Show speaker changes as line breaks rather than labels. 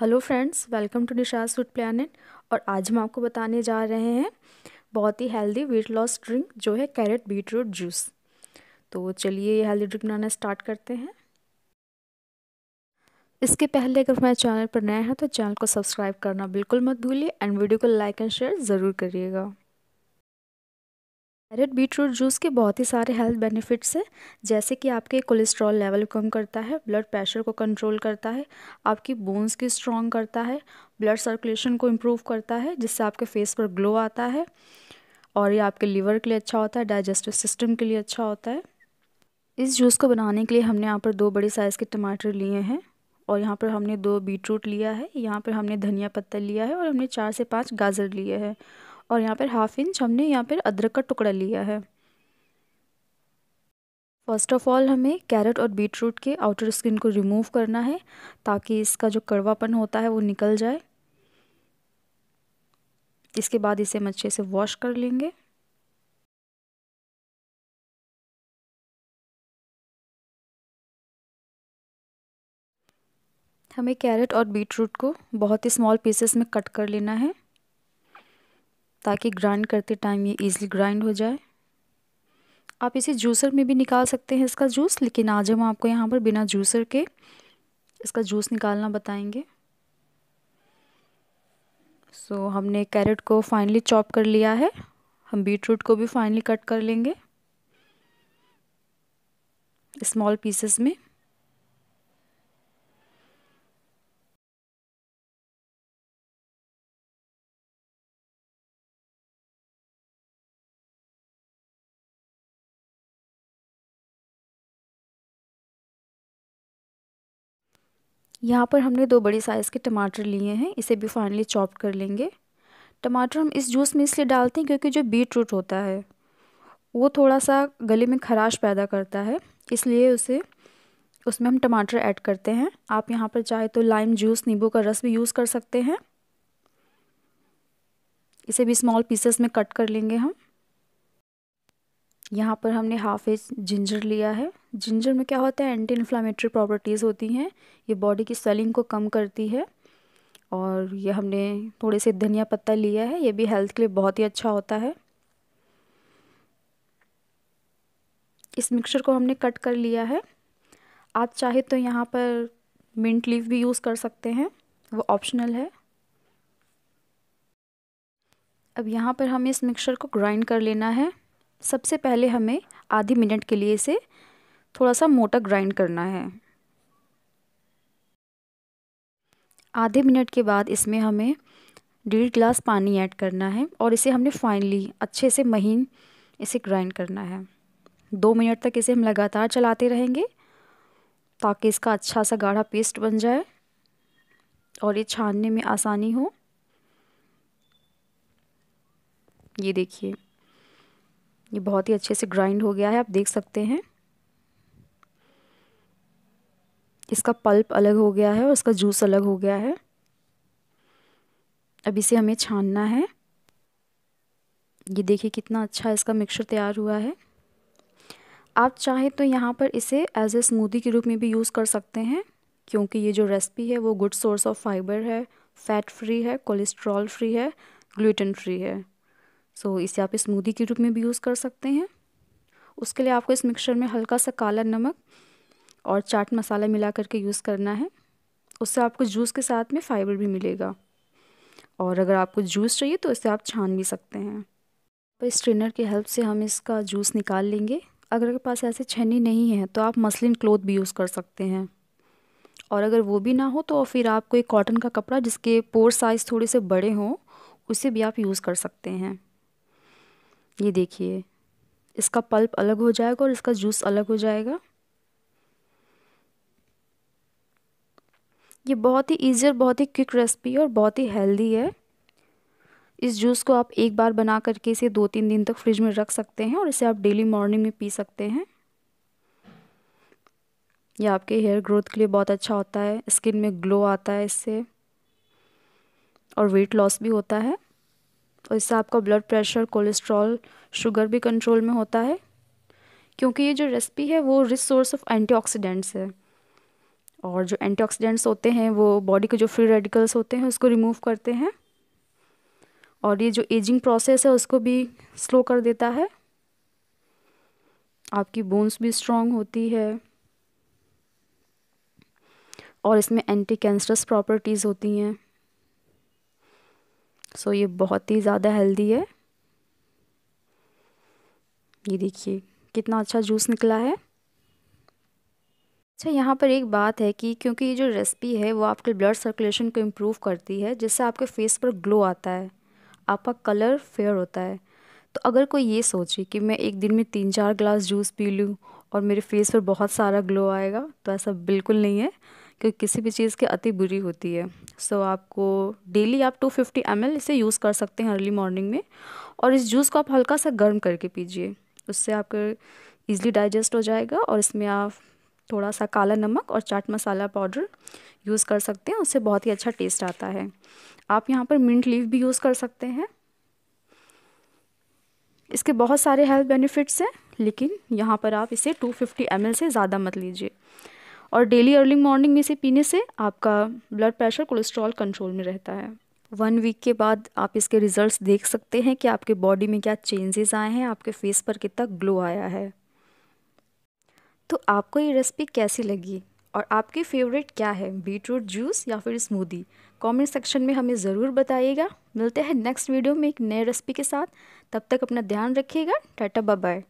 hello friends welcome to Nisha food planet और आज हम आपको बताने जा रहे हैं बहुत ही हेल्दी वेट लॉस ड्रिंक जो है कैरेट बीट रूट जूस तो चलिए ये हेल्दी ड्रिंक बनाना स्टार्ट करते हैं इसके पहले अगर हमारे चैनल पर नए हैं तो चैनल को सब्सक्राइब करना बिल्कुल मत भूलिए एंड वीडियो को लाइक एंड शेयर ज़रूर करिएगा कैरेट बीटरूट जूस के बहुत ही सारे हेल्थ बेनिफिट्स हैं जैसे कि आपके कोलेस्ट्रॉल लेवल कम करता है ब्लड प्रेशर को कंट्रोल करता है आपकी बोन्स की स्ट्रॉन्ग करता है ब्लड सर्कुलेशन को इम्प्रूव करता है जिससे आपके फेस पर ग्लो आता है और ये आपके लीवर के लिए अच्छा होता है डाइजेस्टिव सिस्टम के लिए अच्छा होता है इस जूस को बनाने के लिए हमने यहाँ पर दो बड़े साइज़ के टमाटर लिए हैं और यहाँ पर हमने दो बीटरूट लिया है यहाँ पर हमने धनिया पत्ता लिया है और हमने चार से पाँच गाजर लिए हैं और यहाँ पर हाफ इंच हमने यहाँ पर अदरक का टुकड़ा लिया है फर्स्ट ऑफ ऑल हमें कैरेट और बीट रूट के आउटर स्किन को रिमूव करना है ताकि इसका जो कड़वापन होता है वो निकल जाए इसके बाद इसे हम अच्छे से वॉश कर लेंगे हमें कैरेट और बीट रूट को बहुत ही स्मॉल पीसेस में कट कर लेना है ताकि ग्राइंड करते टाइम ये ईज़िली ग्राइंड हो जाए आप इसे जूसर में भी निकाल सकते हैं इसका जूस लेकिन आज हम आपको यहाँ पर बिना जूसर के इसका जूस निकालना बताएंगे सो so, हमने कैरेट को फाइनली चॉप कर लिया है हम बीट रूट को भी फाइनली कट कर लेंगे स्मॉल पीसेस में यहाँ पर हमने दो बड़े साइज़ के टमाटर लिए हैं इसे भी फाइनली चॉप कर लेंगे टमाटर हम इस जूस में इसलिए डालते हैं क्योंकि जो बीट रूट होता है वो थोड़ा सा गले में खराश पैदा करता है इसलिए उसे उसमें हम टमाटर ऐड करते हैं आप यहाँ पर चाहे तो लाइम जूस नींबू का रस भी यूज़ कर सकते हैं इसे भी स्मॉल पीसेस में कट कर लेंगे हम यहाँ पर हमने हाफ एज जिंजर लिया है जिंजर में क्या होता है एंटी इन्फ्लामेटरी प्रॉपर्टीज़ होती हैं ये बॉडी की स्वेलिंग को कम करती है और ये हमने थोड़े से धनिया पत्ता लिया है ये भी हेल्थ के लिए बहुत ही अच्छा होता है इस मिक्सचर को हमने कट कर लिया है आप चाहे तो यहाँ पर मिंट लीव भी यूज़ कर सकते हैं वो ऑप्शनल है अब यहाँ पर हमें इस मिक्सचर को ग्राइंड कर लेना है सबसे पहले हमें आधे मिनट के लिए इसे थोड़ा सा मोटा ग्राइंड करना है आधे मिनट के बाद इसमें हमें डेढ़ गिलास पानी ऐड करना है और इसे हमने फाइनली अच्छे से महीन इसे ग्राइंड करना है दो मिनट तक इसे हम लगातार चलाते रहेंगे ताकि इसका अच्छा सा गाढ़ा पेस्ट बन जाए और ये छानने में आसानी हो ये देखिए ये बहुत ही अच्छे से ग्राइंड हो गया है आप देख सकते हैं इसका पल्प अलग हो गया है और इसका जूस अलग हो गया है अब इसे हमें छानना है ये देखिए कितना अच्छा इसका मिक्सचर तैयार हुआ है आप चाहें तो यहाँ पर इसे एज ए स्मूदी के रूप में भी यूज़ कर सकते हैं क्योंकि ये जो रेसिपी है वो गुड सोर्स ऑफ फाइबर है फैट फ्री है कोलेस्ट्रॉल फ्री है ग्लूटेन फ्री है सो so, इसे आप स्मूदी के रूप में भी यूज़ कर सकते हैं उसके लिए आपको इस मिक्सचर में हल्का सा काला नमक और चाट मसाला मिला करके यूज़ करना है उससे आपको जूस के साथ में फाइबर भी मिलेगा और अगर आपको जूस चाहिए तो इसे आप छान भी सकते हैं पर स्ट्रेनर की हेल्प से हम इसका जूस निकाल लेंगे अगर आपके पास ऐसे छन्नी नहीं है तो आप मसलिन क्लोथ भी यूज़ कर सकते हैं और अगर वो भी ना हो तो फिर आपको एक कॉटन का कपड़ा जिसके पोर साइज़ थोड़े से बड़े हों उसे भी आप यूज़ कर सकते हैं ये देखिए इसका पल्प अलग हो जाएगा और इसका जूस अलग हो जाएगा ये बहुत ही ईजी और बहुत ही क्विक रेसिपी और बहुत ही हेल्दी है इस जूस को आप एक बार बना करके इसे दो तीन दिन तक फ्रिज में रख सकते हैं और इसे आप डेली मॉर्निंग में पी सकते हैं यह आपके हेयर ग्रोथ के लिए बहुत अच्छा होता है स्किन में ग्लो आता है इससे और वेट लॉस भी होता है और इससे आपका ब्लड प्रेशर कोलेस्ट्रॉल शुगर भी कंट्रोल में होता है क्योंकि ये जो रेसिपी है वो रिच सोर्स ऑफ एंटीऑक्सीडेंट्स है और जो एंटीऑक्सीडेंट्स होते हैं वो बॉडी के जो फ्री रेडिकल्स होते हैं उसको रिमूव करते हैं और ये जो एजिंग प्रोसेस है उसको भी स्लो कर देता है आपकी बोन्स भी स्ट्रांग होती है और इसमें एंटी कैंसरस प्रॉपर्टीज़ होती हैं सो ये बहुत ही ज़्यादा हेल्दी है ये देखिए कितना अच्छा जूस निकला है अच्छा यहाँ पर एक बात है कि क्योंकि ये जो रेसिपी है वो आपके ब्लड सर्कुलेशन को इम्प्रूव करती है जिससे आपके फेस पर ग्लो आता है आपका कलर फेयर होता है तो अगर कोई ये सोचे कि मैं एक दिन में तीन चार ग्लास जूस पी लूँ और मेरे फेस पर बहुत सारा ग्लो आएगा तो ऐसा बिल्कुल नहीं है क्योंकि किसी भी चीज़ की अति बुरी होती है सो so, आपको डेली आप 250 फिफ्टी इसे यूज़ कर सकते हैं अर्ली मॉर्निंग में और इस जूस को आप हल्का सा गर्म करके पीजिए उससे आपके ईजिली डाइजेस्ट हो जाएगा और इसमें आप थोड़ा सा काला नमक और चाट मसाला पाउडर यूज़ कर सकते हैं उससे बहुत ही अच्छा टेस्ट आता है आप यहाँ पर मिंट लीव भी यूज़ कर सकते हैं इसके बहुत सारे हेल्थ बेनिफिट्स हैं लेकिन यहाँ पर आप इसे 250 फिफ्टी से ज़्यादा मत लीजिए और डेली अर्ली मॉर्निंग में इसे पीने से आपका ब्लड प्रेशर कोलेस्ट्रॉल कंट्रोल में रहता है वन वीक के बाद आप इसके रिजल्ट्स देख सकते हैं कि आपके बॉडी में क्या चेंजेस आए हैं आपके फेस पर कितना ग्लो आया है तो आपको ये रेसिपी कैसी लगी और आपकी फेवरेट क्या है बीटरूट जूस या फिर स्मूदी कमेंट सेक्शन में हमें ज़रूर बताइएगा मिलते हैं नेक्स्ट वीडियो में एक नए रेसिपी के साथ तब तक अपना ध्यान रखिएगा टाटा बाय